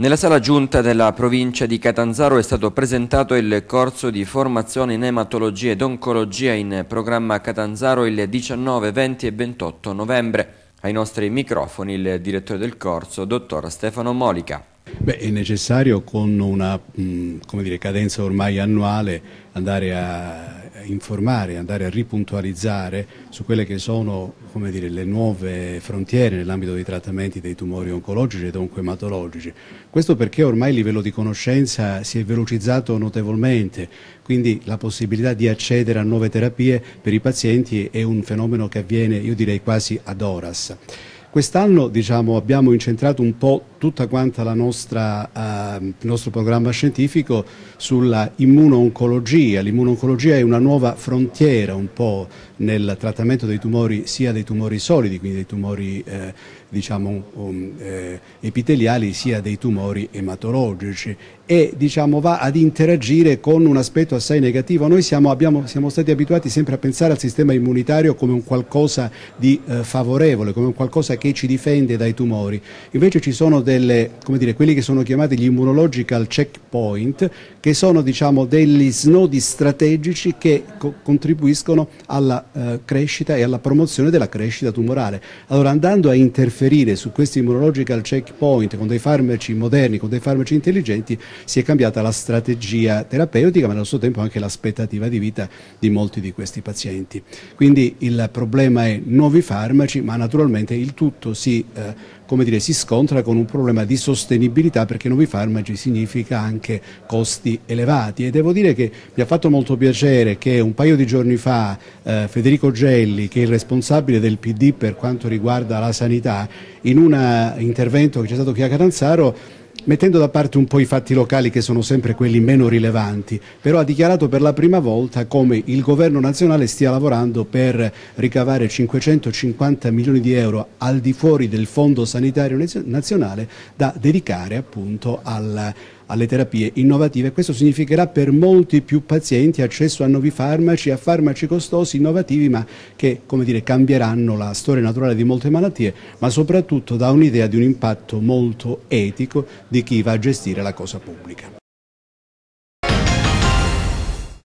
Nella sala giunta della provincia di Catanzaro è stato presentato il corso di formazione in ematologia ed oncologia in programma Catanzaro il 19, 20 e 28 novembre. Ai nostri microfoni il direttore del corso, dottor Stefano Molica. Beh, è necessario con una mm, dire, cadenza ormai annuale andare a informare, andare a ripuntualizzare su quelle che sono dire, le nuove frontiere nell'ambito dei trattamenti dei tumori oncologici ed oncoematologici. Questo perché ormai il livello di conoscenza si è velocizzato notevolmente, quindi la possibilità di accedere a nuove terapie per i pazienti è un fenomeno che avviene, io direi, quasi ad horas. Quest'anno diciamo, abbiamo incentrato un po' tutta quanta la nostra, eh, il nostro programma scientifico sulla immuno-oncologia. L'immuno-oncologia è una nuova frontiera un po' nel trattamento dei tumori, sia dei tumori solidi, quindi dei tumori eh, diciamo, um, eh, epiteliali, sia dei tumori ematologici e diciamo, va ad interagire con un aspetto assai negativo. Noi siamo, abbiamo, siamo, stati abituati sempre a pensare al sistema immunitario come un qualcosa di eh, favorevole, come un qualcosa che ci difende dai tumori. Invece ci sono delle, dire, quelli che sono chiamati gli immunological checkpoint, che sono diciamo, degli snodi strategici che co contribuiscono alla eh, crescita e alla promozione della crescita tumorale. Allora andando a interferire su questi immunological checkpoint con dei farmaci moderni, con dei farmaci intelligenti, si è cambiata la strategia terapeutica, ma nello stesso tempo anche l'aspettativa di vita di molti di questi pazienti. Quindi il problema è nuovi farmaci, ma naturalmente il tutto soprattutto si, eh, dire, si, scontra con un problema di sostenibilità perché nuovi farmaci significa anche costi elevati e devo dire che mi ha fatto molto piacere che un paio di giorni fa eh, Federico Gelli, che è il responsabile del PD per quanto riguarda la sanità, in un eh, intervento che c'è stato qui a Catanzaro mettendo da parte un po' i fatti locali che sono sempre quelli meno rilevanti, però ha dichiarato per la prima volta come il governo nazionale stia lavorando per ricavare 550 milioni di euro al di fuori del fondo sanitario nazionale da dedicare appunto al alle terapie innovative. Questo significherà per molti più pazienti accesso a nuovi farmaci, a farmaci costosi, innovativi, ma che dire, cambieranno la storia naturale di molte malattie, ma soprattutto da un'idea di un impatto molto etico di chi va a gestire la cosa pubblica.